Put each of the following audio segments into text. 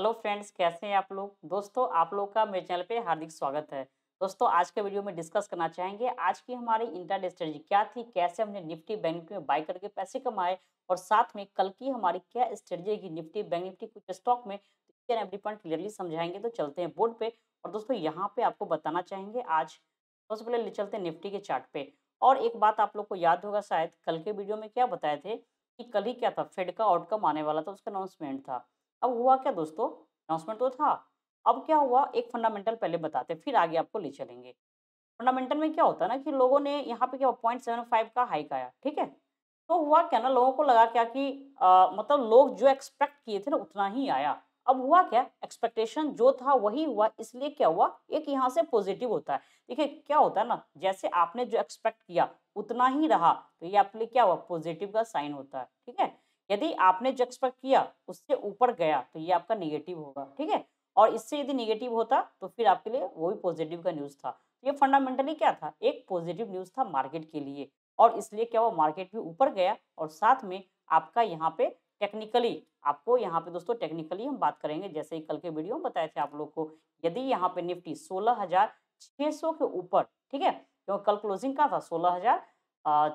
hello friends कैसे हैं आप लोग दोस्तों आप लोग का मेरे चैनल पे हार्दिक स्वागत है दोस्तों आज के वीडियो में डिस्कस करना चाहेंगे आज की हमारी इंटरनेट स्ट्रेटजी क्या थी कैसे हमने निफ्टी बैंक में बाई करके पैसे कमाए और साथ में कल की हमारी क्या स्ट्रेटजी की निफ्टी बैंक निफ्टी कुछ स्टॉक में एवरी पॉइंट क्लियरली समझाएंगे तो चलते हैं बोर्ड पे और दोस्तों यहाँ पे आपको बताना चाहेंगे आज सबसे पहले ले चलते हैं निफ्टी के चार्ट पे और एक बात आप लोग को याद होगा शायद कल के वीडियो में क्या बताए थे कि कल ही क्या था फेड का आउटकम आने वाला था उसका अनाउंसमेंट था अब हुआ क्या दोस्तों अनाउंसमेंट तो था अब क्या हुआ एक फंडामेंटल पहले बताते फिर आगे आपको ले चलेंगे फंडामेंटल में क्या होता है ना कि लोगों ने यहाँ पे क्या पॉइंट सेवन फाइव का हाइक आया ठीक है तो हुआ क्या ना लोगों को लगा क्या कि आ, मतलब लोग जो एक्सपेक्ट किए थे ना उतना ही आया अब हुआ क्या एक्सपेक्टेशन जो था वही हुआ इसलिए क्या हुआ एक यहाँ से पॉजिटिव होता है देखिए क्या होता है ना जैसे आपने जो एक्सपेक्ट किया उतना ही रहा तो ये आपके लिए क्या हुआ पॉजिटिव का साइन होता है ठीक है यदि आपने जो एक्सपेक्ट किया उससे ऊपर गया तो ये आपका निगेटिव होगा ठीक है और इससे यदि निगेटिव होता तो फिर आपके लिए वो भी पॉजिटिव का न्यूज़ था तो ये फंडामेंटली क्या था एक पॉजिटिव न्यूज़ था मार्केट के लिए और इसलिए क्या वो मार्केट भी ऊपर गया और साथ में आपका यहाँ पे टेक्निकली आपको यहाँ पे दोस्तों टेक्निकली हम बात करेंगे जैसे ही कल के वीडियो में बताए थे आप लोग को यदि यहाँ पे निफ्टी सोलह हजार छः सौ के ऊपर ठीक है क्योंकि कल क्लोजिंग का था सोलह हजार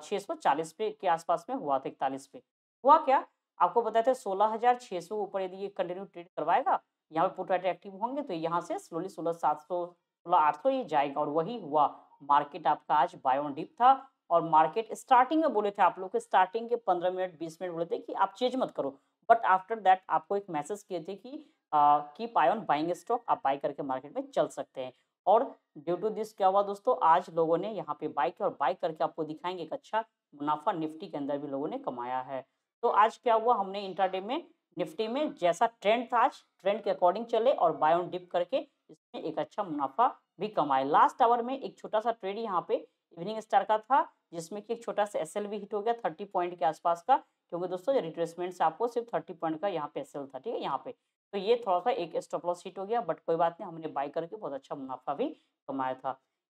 छः सौ चालीस पे के आसपास में हुआ था इकतालीस पे हुआ क्या आपको बताया था सोलह हजार छह सौ ऊपर यदि ये कंटिन्यू ट्रेड करवाएगा यहाँ पे पुट राइटर एक्टिव होंगे तो यहाँ से स्लोली सोलह सात सौ सोलह आठ सौ ये जाएगा और वही हुआ मार्केट आपका आज बाय ऑन डिप था और मार्केट स्टार्टिंग में बोले थे आप लोग के स्टार्टिंग के पंद्रह मिनट बीस मिनट बोले थे कि आप चेंज मत करो बट आफ्टर दैट आपको एक मैसेज किए थे कि की आई ऑन बाइंग स्टॉक आप बाई करके मार्केट में चल सकते हैं और ड्यू टू दिस क्या हुआ दोस्तों आज लोगों ने यहाँ पे बाइक और बाइक करके आपको दिखाएंगे एक अच्छा मुनाफा निफ्टी के अंदर भी लोगों ने कमाया है तो आज क्या हुआ हमने इंटरडे में निफ्टी में जैसा ट्रेंड था आज ट्रेंड के अकॉर्डिंग चले और बाय ऑन डिप करके इसमें एक अच्छा मुनाफा भी कमाए लास्ट आवर में एक छोटा सा ट्रेड यहाँ पे इवनिंग स्टार का था जिसमें कि एक छोटा सा एस भी हिट हो गया थर्टी पॉइंट के आसपास का क्योंकि दोस्तों रिट्रेसमेंट से आपको सिर्फ थर्टी पॉइंट का यहाँ पे एस था ठीक है यहाँ पे तो ये थोड़ा सा एक स्टॉप लॉस हिट हो गया बट कोई बात नहीं हमने बाय करके बहुत अच्छा मुनाफा भी कमाया था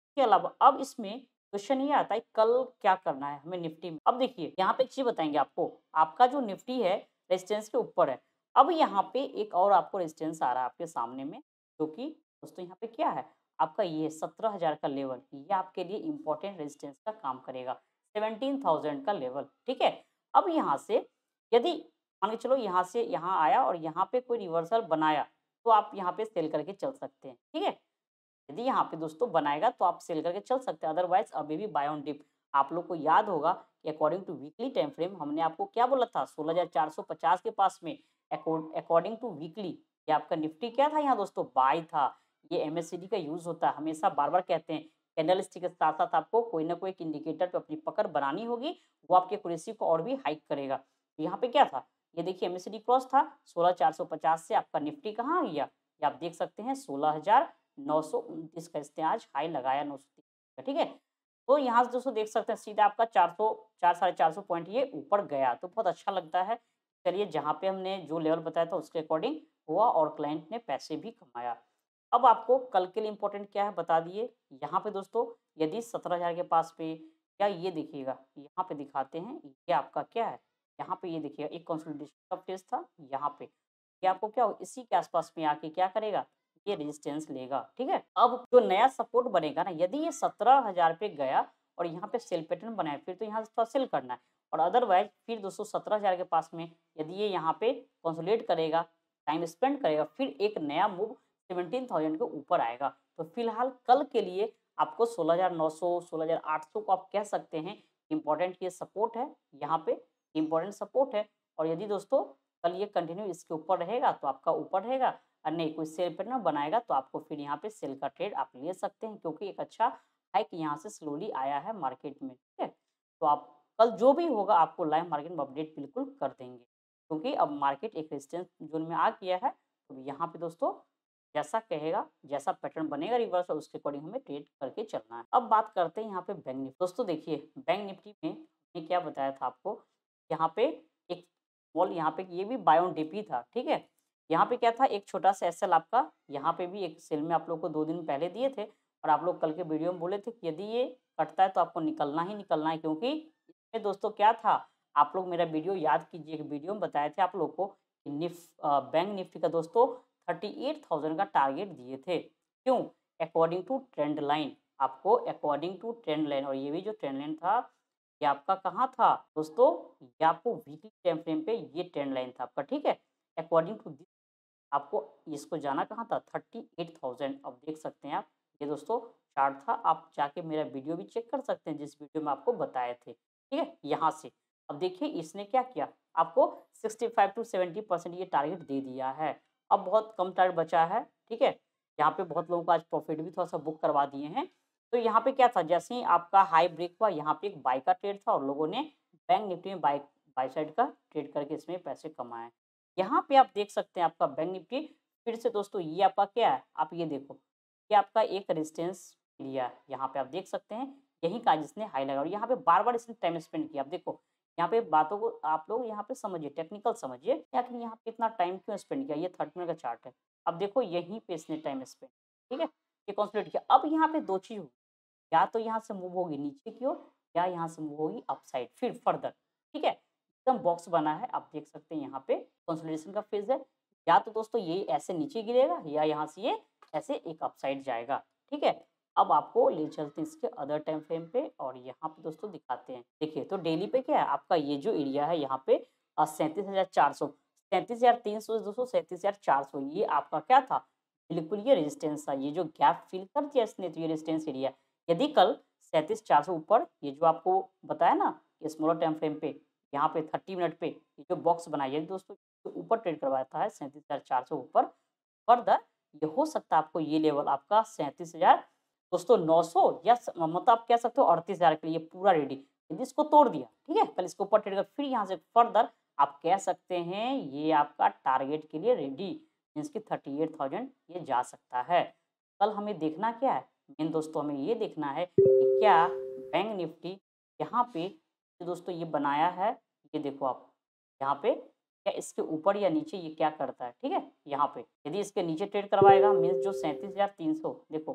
इसके अलावा अब इसमें क्वेश्चन ये आता है कल क्या करना है हमें निफ्टी में अब देखिए यहाँ पे एक चीज बताएंगे आपको आपका जो निफ्टी है रेजिस्टेंस के ऊपर है अब यहाँ पे एक और आपको रेजिस्टेंस आ रहा है आपके सामने में जो कि दोस्तों यहाँ पे क्या है आपका ये सत्रह हजार का लेवल ये आपके लिए इंपॉर्टेंट रेजिस्टेंस का काम करेगा सेवनटीन थाउजेंड का लेवल ठीक है अब यहाँ से यदि मान के चलो यहाँ से यहाँ आया और यहाँ पे कोई रिवर्सल बनाया तो आप यहाँ पे सेल करके चल सकते हैं ठीक है यदि यहाँ पे दोस्तों बनाएगा तो आप सेल करके चल सकते हैं अदरवाइज अभी भी बाय ऑन डिप आप लोग को याद होगा कि according to weekly time frame हमने आपको क्या बोला था 16,450 के पास में अकॉर्डिंग टू वीकली ये आपका निफ्टी क्या था यहाँ दोस्तों बाय था ये एम का यूज होता है हमेशा बार बार कहते हैं कैंडल के साथ साथ आपको कोई ना कोई एक इंडिकेटर पे अपनी पकड़ बनानी होगी वो आपके कुरेसी को और भी हाइक करेगा यहाँ पे क्या था ये देखिए एम क्रॉस था सोलह चार सौ पचास से आपका निफ्टी कहाँ आ गया ये आप देख सकते हैं सोलह हजार नौ सौ उनतीस का इसने आज हाई लगाया नौ सौ तीस ठीक है तो यहाँ से दोस्तों देख सकते हैं सीधा आपका चार सौ चार साढ़े चार सौ पॉइंट ये ऊपर गया तो बहुत अच्छा लगता है चलिए जहाँ पे हमने जो लेवल बताया था उसके अकॉर्डिंग हुआ और क्लाइंट ने पैसे भी कमाया अब आपको कल के लिए इम्पोर्टेंट क्या है बता दिए यहाँ पे दोस्तों यदि सत्रह हज़ार के पास पे क्या ये देखिएगा यहाँ पे दिखाते हैं ये आपका क्या है यहाँ पे ये देखिएगा एक कंसोलिडेशन का फेज था यहाँ पे ये आपको क्या हो इसी के आसपास में आके क्या करेगा ये रेजिस्टेंस लेगा ठीक है अब जो नया सपोर्ट बनेगा ना यदि ये सत्रह हजार पे गया और यहाँ पे सेल पैटर्न बनाया फिर तो यहाँ से थोड़ा सेल करना है और अदरवाइज फिर दोस्तों सत्रह हजार के पास में यदि ये यहाँ पे कॉन्सोलेट करेगा टाइम स्पेंड करेगा फिर एक नया मूव सेवनटीन थाउजेंड के ऊपर आएगा तो फिलहाल कल के लिए आपको सोलह हजार नौ सौ सोलह हजार आठ सौ को आप कह सकते हैं इम्पोर्टेंट ये सपोर्ट है यहाँ पे इम्पोर्टेंट सपोर्ट है और यदि दोस्तों कल ये कंटिन्यू इसके ऊपर रहेगा तो आपका ऊपर रहेगा नहीं कोई सेल पर ना बनाएगा तो आपको फिर यहाँ पे सेल का ट्रेड आप ले सकते हैं क्योंकि एक अच्छा हाइक यहाँ से स्लोली आया है मार्केट में ठीक है तो आप कल जो भी होगा आपको लाइव मार्केट में अपडेट बिल्कुल कर देंगे क्योंकि अब मार्केट एक रेजिस्टेंस जोन में आ गया है तो यहाँ पे दोस्तों जैसा कहेगा जैसा पैटर्न बनेगा रिवर्स और उसके अकॉर्डिंग हमें ट्रेड करके चलना है अब बात करते हैं यहाँ पे बैंक निफ्टी दोस्तों देखिए बैंक निफ्टी में हमने क्या बताया था आपको यहाँ पे एक वॉल यहाँ पे ये भी बायोन डीपी था ठीक है यहाँ पे क्या था एक छोटा सा एस आपका यहाँ पे भी एक सेल में आप लोग को दो दिन पहले दिए थे और आप लोग कल के वीडियो में बोले थे कि यदि ये कटता है तो आपको निकलना ही निकलना है क्योंकि इसमें दोस्तों क्या था आप लोग मेरा वीडियो याद कीजिए एक वीडियो में बताए थे आप लोग को निफ बैंक निफ्टी का दोस्तों थर्टी एट थाउजेंड का टारगेट दिए थे क्यों अकॉर्डिंग टू ट्रेंड लाइन आपको अकॉर्डिंग टू ट्रेंड लाइन और ये भी जो ट्रेंड लाइन था ये आपका कहाँ था दोस्तों ये आपको वीकली टाइम फ्रेम पे ये ट्रेंड लाइन था आपका ठीक है अकॉर्डिंग टू दिस आपको इसको जाना कहाँ था थर्टी एट थाउजेंड अब देख सकते हैं आप ये दोस्तों चार्ट था आप जाके मेरा वीडियो भी चेक कर सकते हैं जिस वीडियो में आपको बताए थे ठीक है यहाँ से अब देखिए इसने क्या किया आपको sixty five to seventy percent ये टारगेट दे दिया है अब बहुत कम टारगेट बचा है ठीक है यहाँ पे बहुत लोगों को आज प्रॉफिट भी थोड़ा सा बुक करवा दिए हैं तो यहाँ पे क्या था जैसे ही आपका हाई ब्रेक हुआ यहाँ पे एक बाई का ट्रेड था और लोगों ने बैंक निफ्टी में बाई बाई साइड का ट्रेड करके इसमें पैसे कमाए यहाँ पे आप देख सकते हैं आपका बैंक निफ्टी फिर से दोस्तों ये आपका क्या है आप ये देखो ये आपका एक रेजिस्टेंस लिया है यहाँ पे आप देख सकते हैं यही का जिसने हाई लगा और यहाँ पे बार बार इसने टाइम स्पेंड किया आप देखो यहाँ पे बातों को आप लोग यहाँ पे समझिए टेक्निकल समझिए आखिर यहाँ पे इतना टाइम क्यों स्पेंड किया ये थर्ड मिनट का चार्ट है अब देखो यहीं पे इसने टाइम स्पेंड ठीक है ये कॉन्सुलेट किया अब यहाँ पे दो चीज होगी या तो यहाँ से मूव होगी नीचे की ओर या यहाँ से मूव होगी अपसाइड फिर फर्दर ठीक है एकदम बॉक्स बना है आप देख सकते हैं यहाँ पे कंसोलिडेशन का फेज है या तो दोस्तों ये ऐसे नीचे गिरेगा या यहाँ से ये ऐसे एक अपसाइड जाएगा ठीक है अब आपको ले चलते हैं इसके अदर टाइम फ्रेम पे और यहाँ पे दोस्तों दिखाते हैं देखिए तो डेली पे क्या है आपका ये जो एरिया है यहाँ पे सैंतीस हजार चार सौ सैंतीस हजार तीन सौ दोस्तों सैंतीस हजार चार सौ ये आपका क्या था बिल्कुल ये रेजिस्टेंस था ये जो गैप फिल कर दिया इसने तो ये रेजिस्टेंस एरिया यदि कल सैंतीस चार सौ ऊपर ये जो आपको बताया ना स्मॉलर टाइम फ्रेम पे यहाँ पे थर्टी मिनट पे जो बॉक्स बनाई है दोस्तों ऊपर ट्रेड करवाता है सैंतीस हज़ार चार सौ ऊपर फर्दर ये हो सकता है आपको ये लेवल आपका सैंतीस हज़ार दोस्तों नौ सौ या मतलब आप कह सकते हो अड़तीस हज़ार के लिए पूरा रेडी यदि इसको तोड़ दिया ठीक है पहले इसको ऊपर ट्रेड कर फिर यहाँ से फर्दर आप कह सकते हैं ये आपका टारगेट के लिए रेडी मीन्स की थर्टी एट थाउजेंड ये जा सकता है कल हमें देखना क्या है मेन दोस्तों हमें ये देखना है कि क्या बैंक निफ्टी यहाँ पे दोस्तों ये बनाया है ये देखो आप यहाँ पे क्या इसके ऊपर या नीचे ये क्या करता है ठीक है यहाँ पे यदि इसके नीचे ट्रेड करवाएगा मीन्स जो सैंतीस हज़ार तीन सौ देखो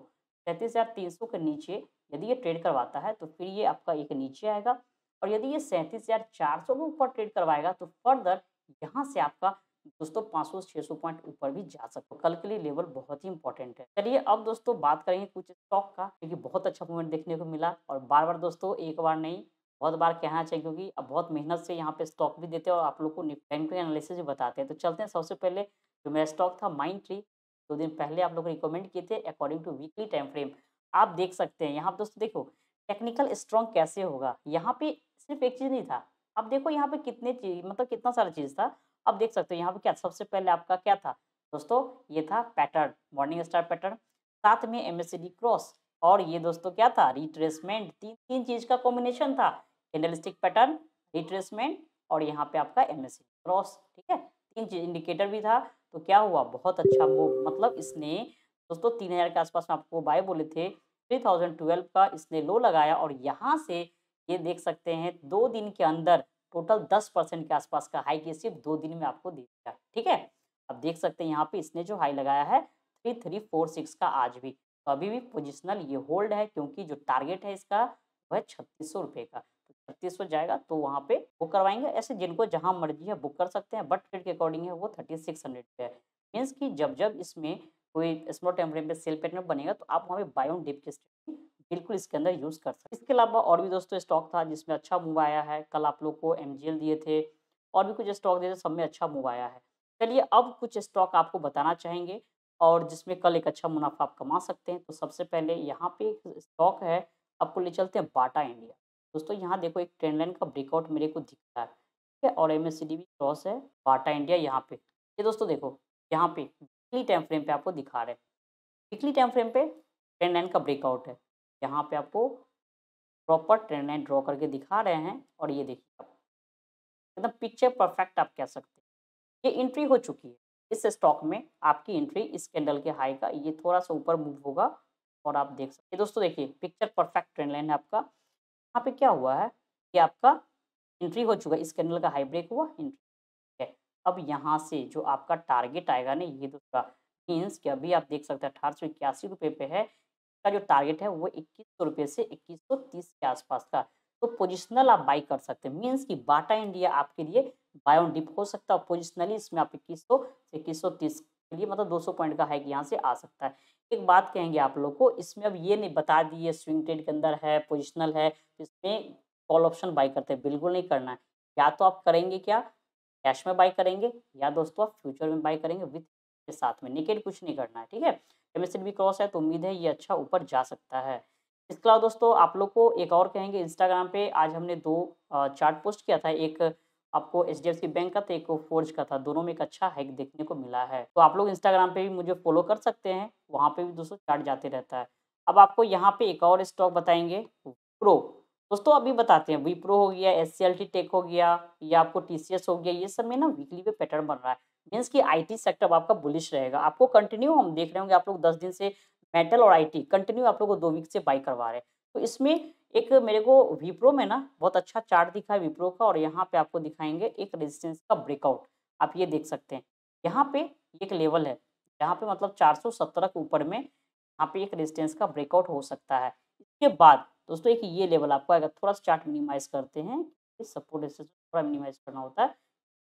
सैंतीस हज़ार तीन सौ के नीचे यदि ये ट्रेड करवाता है तो फिर ये आपका एक नीचे आएगा और यदि ये सैंतीस हज़ार चार सौ के ऊपर ट्रेड करवाएगा तो फर्दर यहाँ से आपका दोस्तों पाँच सौ छः सौ पॉइंट ऊपर भी जा सकते हो कल के लिए लेवल बहुत ही इंपॉर्टेंट है चलिए अब दोस्तों बात करेंगे कुछ स्टॉक का क्योंकि बहुत अच्छा मूवमेंट देखने को मिला और बार बार दोस्तों एक बार नहीं बहुत बार कहना चाहिए क्योंकि अब बहुत मेहनत से यहाँ पे स्टॉक भी देते हैं और आप लोग को टाइम एनालिसिस भी बताते हैं तो चलते हैं सबसे पहले जो मेरा स्टॉक था माइंड ट्री दो दिन पहले आप लोग रिकमेंड किए थे according to weekly time frame आप देख सकते हैं यहाँ दोस्तों देखो टेक्निकल स्ट्रॉन्ग कैसे होगा यहाँ पे सिर्फ एक चीज़ नहीं था अब देखो यहाँ पे कितने चीज मतलब कितना सारा चीज़ था अब देख सकते हो यहाँ पे क्या सबसे पहले आपका क्या था दोस्तों ये था पैटर्न मॉर्निंग स्टार पैटर्न साथ में एम क्रॉस और ये दोस्तों क्या था रिट्रेसमेंट तीन तीन चीज़ का कॉम्बिनेशन था कैंडलस्टिक पैटर्न रिट्रेसमेंट और यहाँ पे आपका एम क्रॉस ठीक है तीन चीज इंडिकेटर भी था तो क्या हुआ बहुत अच्छा मूव मतलब इसने दोस्तों तीन हज़ार के आसपास में आपको बाय बोले थे थ्री थाउजेंड ट्वेल्व का इसने लो लगाया और यहाँ से ये देख सकते हैं दो दिन के अंदर टोटल दस परसेंट के आसपास का हाई ये सिर्फ दो दिन में आपको दे दिया ठीक है आप देख सकते हैं यहाँ पे इसने जो हाई लगाया है थ्री थ्री फोर सिक्स का आज भी तो अभी भी पोजिशनल ये होल्ड है क्योंकि जो टारगेट है इसका वह छत्तीस सौ रुपये का छत्तीसवर जाएगा तो वहाँ पे बुक करवाएंगे ऐसे जिनको जहाँ मर्जी है बुक कर सकते हैं बट रेट के अकॉर्डिंग है वो थर्टी सिक्स हंड्रेड पे है मीन्स कि जब जब इसमें कोई स्मॉल टेम्परेट पे सेल पैटर्न बनेगा तो आप वहाँ पे बायोन डिप की बिल्कुल इसके अंदर यूज़ कर सकते इसके अलावा और भी दोस्तों स्टॉक था जिसमें अच्छा मूव आया है कल आप लोग को एम दिए थे और भी कुछ स्टॉक दिए थे सब में अच्छा मूव आया है चलिए अब कुछ स्टॉक आपको बताना चाहेंगे और जिसमें कल एक अच्छा मुनाफा आप कमा सकते हैं तो सबसे पहले यहाँ पे स्टॉक है आपको ले चलते हैं बाटा इंडिया दोस्तों यहाँ देखो एक ट्रेंड लाइन का ब्रेकआउट मेरे को दिख रहा है ठीक है और एम भी क्रॉस है बाटा इंडिया यहाँ पे ये दोस्तों देखो यहाँ पे वीकली टाइम फ्रेम पे आपको दिखा रहे हैं वीकली टाइम फ्रेम पे ट्रेंड लाइन का ब्रेकआउट है यहाँ पे आपको प्रॉपर ट्रेंड लाइन ड्रॉ करके दिखा रहे हैं और ये देखिए आप एकदम मतलब पिक्चर परफेक्ट आप कह सकते हैं ये इंट्री हो चुकी है इस स्टॉक में आपकी एंट्री इस कैंडल के हाई का ये थोड़ा सा ऊपर मूव होगा और आप देख सकते हैं दोस्तों देखिए पिक्चर परफेक्ट ट्रेंड लाइन है आपका यहाँ पे क्या हुआ है कि आपका एंट्री हो चुका है इस कैंडल का हाई ब्रेक हुआ एंट्री है अब यहाँ से जो आपका टारगेट आएगा ना ये दूसरा मीन्स कि अभी आप देख सकते हैं अठारह सौ इक्यासी रुपये पे है इसका जो टारगेट है वो इक्कीस सौ रुपये से इक्कीस सौ तीस के आसपास का तो पोजिशनल आप बाई कर सकते हैं मीन्स कि बाटा इंडिया आपके लिए बाय ऑन डिप हो सकता है पोजिशनली इसमें आप इक्कीस सौ से इक्कीस सौ तीस के लिए मतलब दो सौ पॉइंट का हाइक यहाँ से आ सकता है एक बात कहेंगे आप लोग को इसमें अब ये नहीं बता दिए स्विंग ट्रेड के अंदर है पोजिशनल है इसमें कॉल ऑप्शन बाई करते हैं बिल्कुल नहीं करना है या तो आप करेंगे क्या कैश में बाई करेंगे या दोस्तों आप फ्यूचर में बाई करेंगे विथ के साथ में निकेट कुछ नहीं करना है ठीक है एमएसएड भी क्रॉस है तो उम्मीद है ये अच्छा ऊपर जा सकता है इसके अलावा दोस्तों आप लोग को एक और कहेंगे इंस्टाग्राम पे आज हमने दो चार्ट पोस्ट किया था एक आपको H D F C bank का था तो एक फोर्ज का था दोनों में एक अच्छा हैक देखने को मिला है तो आप लोग इंस्टाग्राम पे भी मुझे फॉलो कर सकते हैं वहाँ पे भी दोस्तों चार्ट जाते रहता है अब आपको यहाँ पे एक और स्टॉक बताएंगे प्रो दोस्तों अभी बताते हैं वी प्रो हो गया एस टेक हो गया या आपको टी हो गया ये सब में ना वीकली पे पैटर्न बन रहा है मीन्स आई टी सेक्टर आपका बुलिश रहेगा आपको कंटिन्यू हम देख रहे होंगे आप लोग दस दिन से मेटल और टी कंटिन्यू आप लोग को दो वीक से बाई करवा रहे हैं तो इसमें एक मेरे को विप्रो में ना बहुत अच्छा चार्ट दिखा है विप्रो का और यहाँ पे आपको दिखाएंगे एक रेजिस्टेंस का ब्रेकआउट आप ये देख सकते हैं यहाँ पे एक लेवल है यहाँ पे मतलब 417 के ऊपर में यहाँ पे एक रेजिस्टेंस का ब्रेकआउट हो सकता है इसके बाद दोस्तों एक ये लेवल आपको अगर थोड़ा सा चार्ट मिनिमाइज करते हैं सपोर्ट रेजिस्टेंस थोड़ा मिनिमाइज करना होता है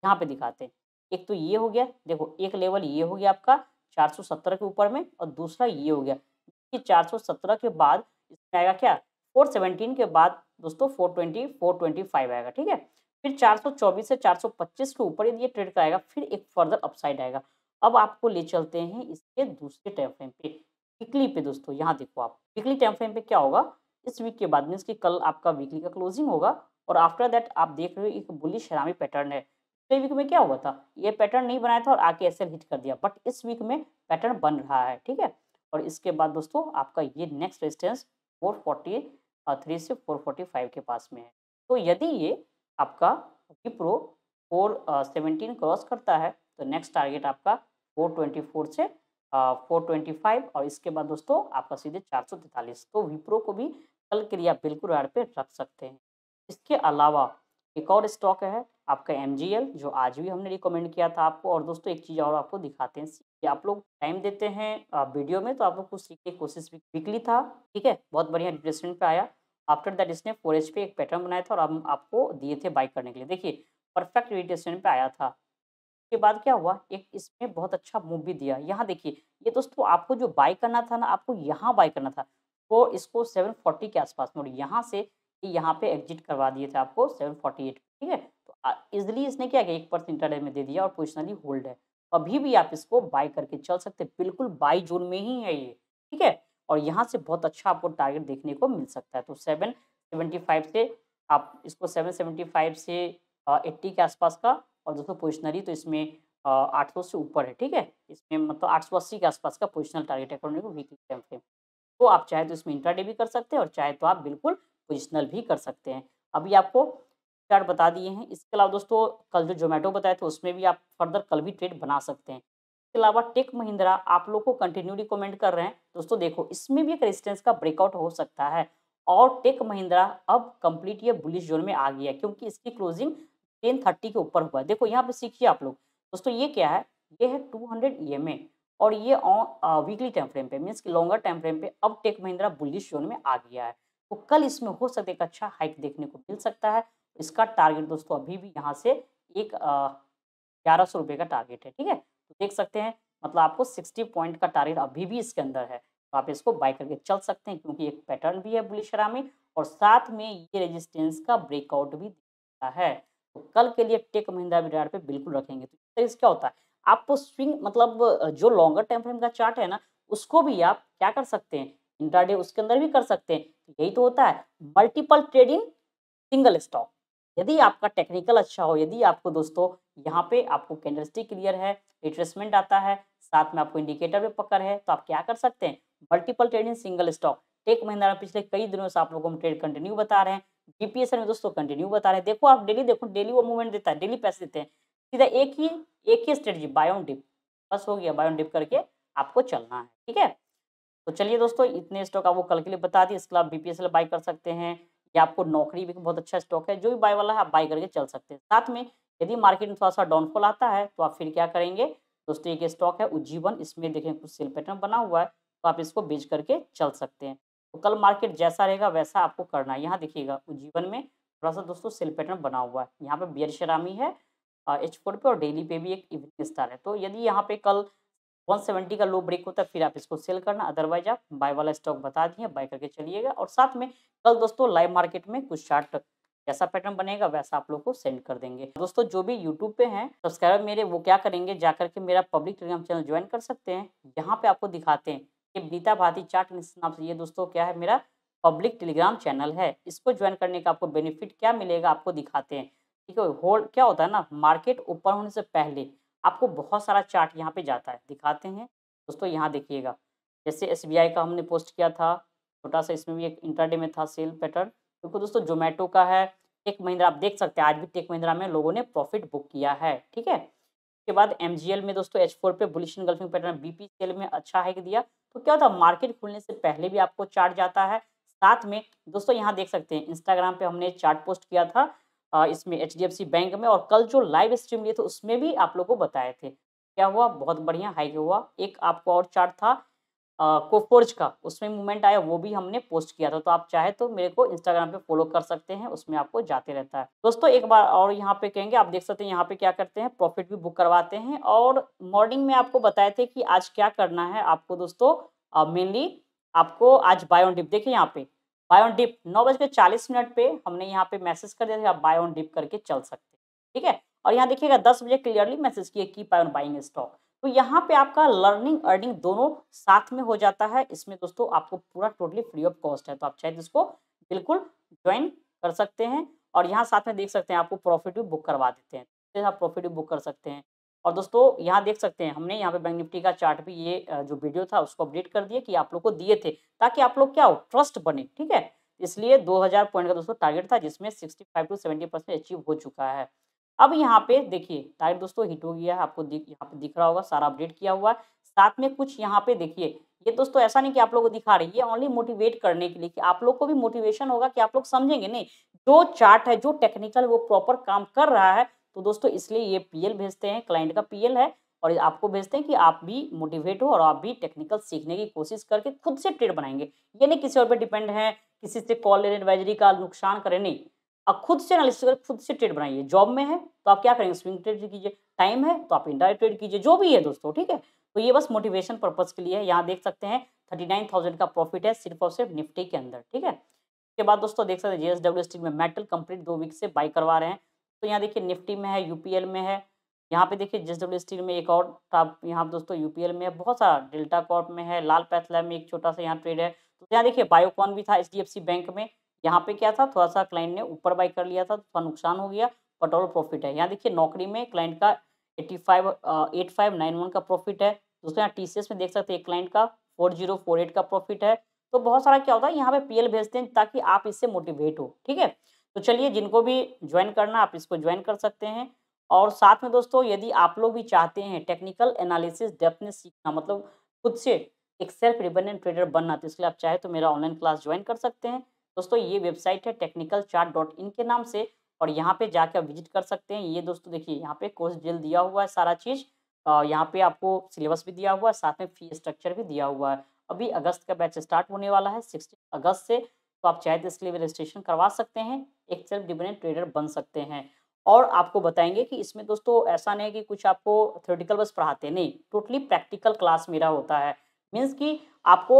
यहाँ पे दिखाते हैं एक तो ये हो गया देखो एक लेवल ये हो गया आपका सत्तर के ऊपर में और दूसरा ये हो गया सौ सत्रह के बाद इसमें आएगा क्या फोर 417 के बाद दोस्तों four four twenty twenty five आएगा ठीक है फिर चार सौ चौबीस से चार सौ पच्चीस के ऊपर यदि ये ट्रेड कराएगा फिर एक फर्दर अपसाइड आएगा अब आपको ले चलते हैं इसके दूसरे टाइम फ्रेम पे वीकली पे दोस्तों यहाँ देखो आप वीकली टाइम फ्रेम पे क्या होगा इस वीक के बाद मीन्स कि कल आपका वीकली का क्लोजिंग होगा और आफ्टर दैट आप देख रहे हो एक बुलिश हरामी पैटर्न है पिछले वीक में क्या हुआ था ये पैटर्न नहीं बनाया था और आके ऐसे हिट कर दिया बट इस वीक में पैटर्न बन रहा है ठीक है और इसके बाद दोस्तों आपका ये next resistance four forty three से फोर फोर्टी फाइव के पास में है तो यदि ये आपका विप्रो फोर सेवेंटीन क्रॉस करता है तो नेक्स्ट टारगेट आपका फोर ट्वेंटी फोर से फोर ट्वेंटी फाइव और इसके बाद दोस्तों आपका सीधे चार सौ तैंतालीस तो विप्रो को भी कल के लिए आप बिल्कुल राड पे रख सकते हैं इसके अलावा एक और स्टॉक है आपका एम जो आज भी हमने रिकमेंड किया था आपको और दोस्तों एक चीज़ और आपको दिखाते हैं कि आप लोग टाइम देते हैं वीडियो में तो आप लोग कुछ सीखने की कोशिश भी वीकली था ठीक है बहुत बढ़िया डिप्रेशन पे आया आफ्टर दैट इसने फोर एच पे एक पैटर्न बनाया था और हम आपको दिए थे बाइक करने के लिए देखिए परफेक्ट रेडिएशन पे आया था उसके बाद क्या हुआ एक इसमें बहुत अच्छा मूव भी दिया यहाँ देखिए ये दोस्तों आपको जो बाई करना था ना आपको यहाँ बाई करना था तो इसको फोर्टी के आसपास में और यहाँ से यहाँ पे एग्जिट करवा दिए थे आपको एट ठीक है तो इजिली इसने क्या किया एक परसेंट इंटरडे में दे दिया और पोजिशनली होल्ड है अभी भी आप इसको बाई करके चल सकते बिल्कुल बाई जोन में ही है ये ठीक है और यहाँ से बहुत अच्छा आपको टारगेट देखने को मिल सकता है तो सेवन सेवेंटी फाइव से आप इसको सेवन सेवेंटी फाइव से एट्टी के आसपास का और दोस्तों पोजिशनरी तो इसमें आठ सौ से ऊपर है ठीक है इसमें मतलब आठ सौ अस्सी के आसपास का पोजिशनल टारगेट है करने वीकली टाइम फ्रेम तो आप चाहे तो इसमें इंट्राडे भी कर सकते हैं और चाहे तो आप बिल्कुल पोजिशनल भी कर सकते हैं अभी आपको चार्ट बता दिए हैं इसके अलावा दोस्तों कल जो जोमेटो बताए थे उसमें भी आप फर्दर कल भी ट्रेड बना सकते हैं इसके अलावा टेक महिंद्रा आप लोग को कंटिन्यू रिकमेंड कर रहे हैं दोस्तों देखो इसमें भी एक रेजिस्टेंस का ब्रेकआउट हो सकता है और टेक महिंद्रा अब कंप्लीट ये बुलिश जोन में आ गया क्योंकि इसकी क्लोजिंग टेन थर्टी के ऊपर हुआ देखो यहाँ पे सीखिए आप लोग दोस्तों ये क्या है ये है टू हंड्रेड e और ये ऑन वीकली टाइम फ्रेम पे मीन्स की लॉन्गर टाइम फ्रेम पे अब टेक महिंद्रा बुलिश जोन में आ गया है तो कल इसमें हो सकता है एक अच्छा हाइक देखने को मिल सकता है इसका टारगेट दोस्तों अभी भी यहाँ से एक ग्यारह सौ रुपये का टारगेट है ठीक है तो देख सकते हैं मतलब आपको सिक्सटी पॉइंट का टारगेट अभी भी इसके अंदर है तो आप इसको बाय करके चल सकते हैं क्योंकि एक पैटर्न भी है बुलिशरा में और साथ में ये रेजिस्टेंस का ब्रेकआउट भी दिखता है तो कल के लिए टेक महिंदा विराट पे बिल्कुल रखेंगे तो इस क्या होता है आपको स्विंग मतलब जो लॉन्गर टाइम फ्रेम का चार्ट है ना उसको भी आप क्या कर सकते हैं इंट्राडे उसके अंदर भी कर सकते हैं तो यही तो होता है मल्टीपल ट्रेडिंग सिंगल स्टॉक यदि आपका टेक्निकल अच्छा हो यदि आपको दोस्तों यहाँ पे आपको कैंडलस्टिक क्लियर है रिट्रेसमेंट आता है साथ में आपको इंडिकेटर पे पकड़ है तो आप क्या कर सकते हैं multiple trade in single stock tech Mahindra में पिछले कई दिनों से आप लोगों को ट्रेड कंटिन्यू बता रहे हैं जीपीएस में दोस्तों कंटिन्यू बता रहे हैं देखो आप डेली देखो डेली वो मूवमेंट देता है डेली पैसे देते हैं सीधा एक ही एक ही स्ट्रेटजी बायोन डिप बस हो गया बायोन डिप करके आपको चलना है ठीक है तो चलिए दोस्तों इतने स्टॉक आपको कल के लिए बता दिए इसके अलावा बीपीएसएल बाई कर सकते हैं या आपको नौकरी भी बहुत अच्छा स्टॉक है जो भी बाय वाला है आप बाय करके चल सकते हैं साथ में यदि मार्केट में थोड़ा सा डाउनफॉल आता है तो आप फिर क्या करेंगे दोस्तों एक स्टॉक है उज्जीवन इसमें देखें कुछ सेल पैटर्न बना हुआ है तो आप इसको बेच करके चल सकते हैं तो कल मार्केट जैसा रहेगा वैसा आपको करना है यहाँ देखिएगा उज्जीवन में थोड़ा सा दोस्तों सेल पैटर्न बना हुआ है यहाँ पे बियर शरामी है एच फोर पे और डेली पे भी एक इवनिंग स्टार है तो यदि यहाँ पे कल 170 का लो ब्रेक होता है फिर आप इसको सेल करना अदरवाइज आप बाय वाला स्टॉक बता दिए बाय करके चलिएगा और साथ में कल दोस्तों लाइव मार्केट में कुछ शार्ट जैसा पैटर्न बनेगा वैसा आप लोग को सेंड कर देंगे दोस्तों जो भी यूट्यूब पे हैं सब्सक्राइबर मेरे वो क्या करेंगे जाकर के मेरा पब्लिक टेलीग्राम चैनल ज्वाइन कर सकते हैं यहाँ पे आपको दिखाते हैं कि नीता भारती चार्ट नाम से ये दोस्तों क्या है मेरा पब्लिक टेलीग्राम चैनल है इसको ज्वाइन करने का आपको बेनिफिट क्या मिलेगा आपको दिखाते हैं ठीक है होल्ड क्या होता है ना मार्केट ऊपर होने से पहले आपको बहुत सारा चार्ट यहाँ पे जाता है दिखाते हैं दोस्तों यहाँ देखिएगा जैसे एस का हमने पोस्ट किया था छोटा सा इसमें भी एक इंटरडे में था सेल पैटर्न क्योंकि तो दोस्तों जोमेटो का है टेक महिंद्रा आप देख सकते हैं आज भी टेक महिंद्रा में लोगों ने प्रॉफिट बुक किया है ठीक है उसके बाद एम में दोस्तों एच पे बुलिश गल्फिंग पैटर्न बी में अच्छा हाइक दिया तो क्या होता है मार्केट खुलने से पहले भी आपको चार्ट जाता है साथ में दोस्तों यहाँ देख सकते हैं इंस्टाग्राम पे हमने चार्ट पोस्ट किया था इसमें एच बैंक में और कल जो लाइव स्ट्रीम लिए थे उसमें भी आप लोग को बताए थे क्या हुआ बहुत बढ़िया हाइक हुआ एक आपको और चार्ट था कोफोर्ज का उसमें मूवमेंट आया वो भी हमने पोस्ट किया था तो आप चाहे तो मेरे को इंस्टाग्राम पे फॉलो कर सकते हैं उसमें आपको जाते रहता है दोस्तों एक बार और यहाँ पे कहेंगे आप देख सकते हैं यहाँ पे क्या करते हैं प्रॉफिट भी बुक करवाते हैं और मॉर्निंग में आपको बताए थे कि आज क्या करना है आपको दोस्तों मेनली आपको आज बायोन डिप देखिए यहाँ पे बायोन डिप नौ बज के चालीस मिनट पे हमने यहाँ पे मैसेज कर दिया था आप बायोन डिप करके चल सकते हैं ठीक है और यहाँ देखिएगा दस बजे क्लियरली मैसेज किया की पायोन बाइंग स्टॉक तो यहाँ पे आपका लर्निंग अर्निंग दोनों साथ में हो जाता है इसमें दोस्तों आपको पूरा टोटली फ्री ऑफ कॉस्ट है तो आप शायद इसको बिल्कुल ज्वाइन कर सकते हैं और यहाँ साथ में देख सकते हैं आपको प्रॉफिट भी बुक करवा देते हैं आप प्रॉफिट भी बुक कर सकते हैं और दोस्तों यहाँ देख सकते हैं हमने यहाँ पे बैंक निफ्टी का चार्ट भी ये जो वीडियो था उसको अपडेट कर दिया कि आप लोग को दिए थे ताकि आप लोग क्या हो ट्रस्ट बने ठीक है इसलिए 2000 पॉइंट का दोस्तों टारगेट था जिसमें 65 टू 70 परसेंट अचीव हो चुका है अब यहाँ पे देखिए टाइट दोस्तों हिट हो गया है आपको दिख यहाँ पे दिख रहा होगा सारा अपडेट किया हुआ है साथ में कुछ यहाँ पे देखिए ये दोस्तों ऐसा नहीं कि आप लोग को दिखा रही है ओनली मोटिवेट करने के लिए कि आप लोग को भी मोटिवेशन होगा कि आप लोग समझेंगे नहीं जो चार्ट है जो टेक्निकल वो प्रॉपर काम कर रहा है तो दोस्तों इसलिए ये पीएल भेजते हैं क्लाइंट का पीएल है और आपको भेजते हैं कि आप भी मोटिवेट हो और आप भी टेक्निकल सीखने की कोशिश करके खुद से ट्रेड बनाएंगे ये नहीं किसी और पर डिपेंड है किसी से कॉल एडवाइजरी का नुकसान करें नहीं अब खुद से एनालिसिस कर खुद से ट्रेड बनाइए जॉब में है तो आप क्या करेंगे स्विंग ट्रेड कीजिए टाइम है तो आप इंडा ट्रेड कीजिए जो भी है दोस्तों ठीक है तो ये बस मोटिवेशन पर्पज के लिए है यहाँ देख सकते हैं थर्टी नाइन थाउजेंड का प्रॉफिट है सिर्फ और सिर्फ निफ्टी के अंदर ठीक है उसके बाद दोस्तों देख सकते हैं जेएसडब्ल्यू स्टील में मेटल कंप्लीट दो वीक से बाई करवा रहे हैं तो यहाँ देखिए निफ्टी में है यूपीएल में है यहाँ पे देखिए डब्ल्यू स्टील में एक और टॉप यहाँ दोस्तों यूपीएल में है बहुत सारा डेल्टा कॉर्प में है लाल पैथला में एक छोटा सा यहाँ ट्रेड है तो यहाँ देखिए बायोकॉन भी था एच बैंक में यहाँ पे क्या था थोड़ा सा क्लाइंट ने ऊपर बाई कर लिया था तो थोड़ा नुकसान हो गया बट और प्रॉफिट है यहाँ देखिए नौकरी में क्लाइंट का eighty five eight five nine one का प्रॉफिट है दोस्तों यहाँ टी में देख सकते हैं क्लाइंट का फोर जीरो फोर एट का प्रॉफिट है तो बहुत सारा क्या होता है यहाँ पे पीएल भेजते हैं ताकि आप इससे मोटिवेट हो ठीक है तो चलिए जिनको भी ज्वाइन करना आप इसको ज्वाइन कर सकते हैं और साथ में दोस्तों यदि आप लोग भी चाहते हैं टेक्निकल एनालिसिस डेप्थ में सीखना मतलब खुद से एक सेल्फ डिपेंडेंट ट्रेडर बनना तो इसलिए आप चाहे तो मेरा ऑनलाइन क्लास ज्वाइन कर सकते हैं दोस्तों ये वेबसाइट है टेक्निकल चार्ट डॉट इन के नाम से और यहाँ पे जाके आप विजिट कर सकते हैं ये दोस्तों देखिए यहाँ पे कोर्स डिटेल दिया हुआ है सारा चीज़ यहाँ पे आपको सिलेबस भी दिया हुआ है साथ में फी स्ट्रक्चर भी दिया हुआ है अभी अगस्त का बैच स्टार्ट होने वाला है सिक्सटीन अगस्त से तो आप चाहे तो इसके लिए रजिस्ट्रेशन करवा सकते हैं एक सेल्फ डिपेंडेंट ट्रेडर बन सकते हैं और आपको बताएंगे कि इसमें दोस्तों ऐसा नहीं है कि कुछ आपको थ्योरेटिकल बस पढ़ाते नहीं टोटली प्रैक्टिकल क्लास मेरा होता है मीन्स कि आपको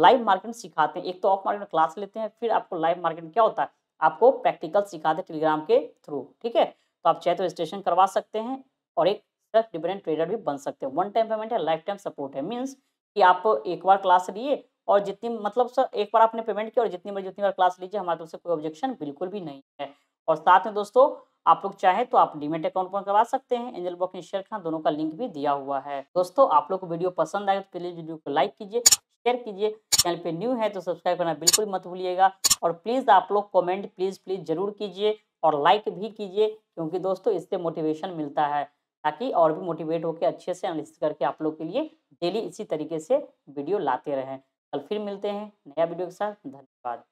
लाइव मार्केटिंग सिखाते हैं एक तो ऑफ मार्केट में क्लास लेते हैं फिर आपको लाइव मार्केट क्या होता है आपको प्रैक्टिकल सिखाते हैं टेलीग्राम के थ्रू ठीक है तो आप चाहे तो रजिस्ट्रेशन करवा सकते हैं और एक सेल्फ डिपेंडेंट ट्रेडर भी बन सकते हैं वन टाइम पेमेंट है लाइफ टाइम सपोर्ट है मीन्स कि आप एक बार क्लास लिए और जितनी मतलब सर एक बार आपने पेमेंट किया और जितनी बार जितनी बार क्लास लीजिए हमारे तरफ से कोई ऑब्जेक्शन बिल्कुल भी नहीं है और साथ में दोस्तों आप लोग चाहे तो आप डीमेट अकाउंट पर करवा सकते हैं एंजल बॉक्स शेयर खान दोनों का लिंक भी दिया हुआ है दोस्तों आप लोग को वीडियो पसंद आए तो प्लीज वीडियो को लाइक कीजिए शेयर कीजिए चैनल पे न्यू है तो सब्सक्राइब करना बिल्कुल मत भूलिएगा और प्लीज़ आप लोग कमेंट प्लीज़ प्लीज़ जरूर कीजिए और लाइक भी कीजिए क्योंकि दोस्तों इससे मोटिवेशन मिलता है ताकि और भी मोटिवेट होकर अच्छे से अनलिस्ट करके आप लोग के लिए डेली इसी तरीके से वीडियो लाते रहें कल फिर मिलते हैं नया वीडियो के साथ धन्यवाद